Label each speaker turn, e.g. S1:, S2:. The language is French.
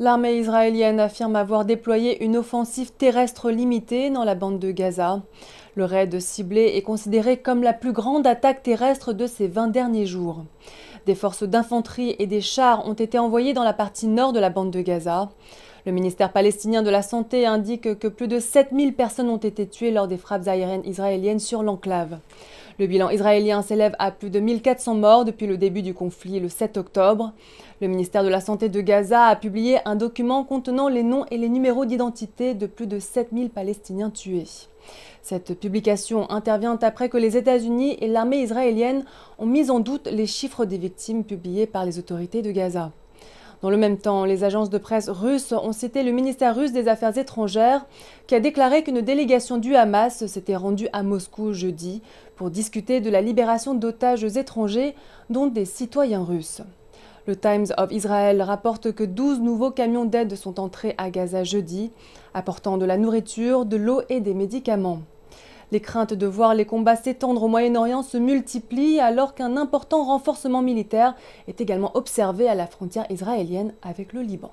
S1: L'armée israélienne affirme avoir déployé une offensive terrestre limitée dans la bande de Gaza. Le raid ciblé est considéré comme la plus grande attaque terrestre de ces 20 derniers jours. Des forces d'infanterie et des chars ont été envoyés dans la partie nord de la bande de Gaza. Le ministère palestinien de la Santé indique que plus de 7000 personnes ont été tuées lors des frappes aériennes israéliennes sur l'enclave. Le bilan israélien s'élève à plus de 1400 morts depuis le début du conflit le 7 octobre. Le ministère de la Santé de Gaza a publié un document contenant les noms et les numéros d'identité de plus de 7000 Palestiniens tués. Cette publication intervient après que les États-Unis et l'armée israélienne ont mis en doute les chiffres des victimes publiés par les autorités de Gaza. Dans le même temps, les agences de presse russes ont cité le ministère russe des Affaires étrangères qui a déclaré qu'une délégation du Hamas s'était rendue à Moscou jeudi pour discuter de la libération d'otages étrangers, dont des citoyens russes. Le Times of Israel rapporte que 12 nouveaux camions d'aide sont entrés à Gaza jeudi, apportant de la nourriture, de l'eau et des médicaments. Les craintes de voir les combats s'étendre au Moyen-Orient se multiplient alors qu'un important renforcement militaire est également observé à la frontière israélienne avec le Liban.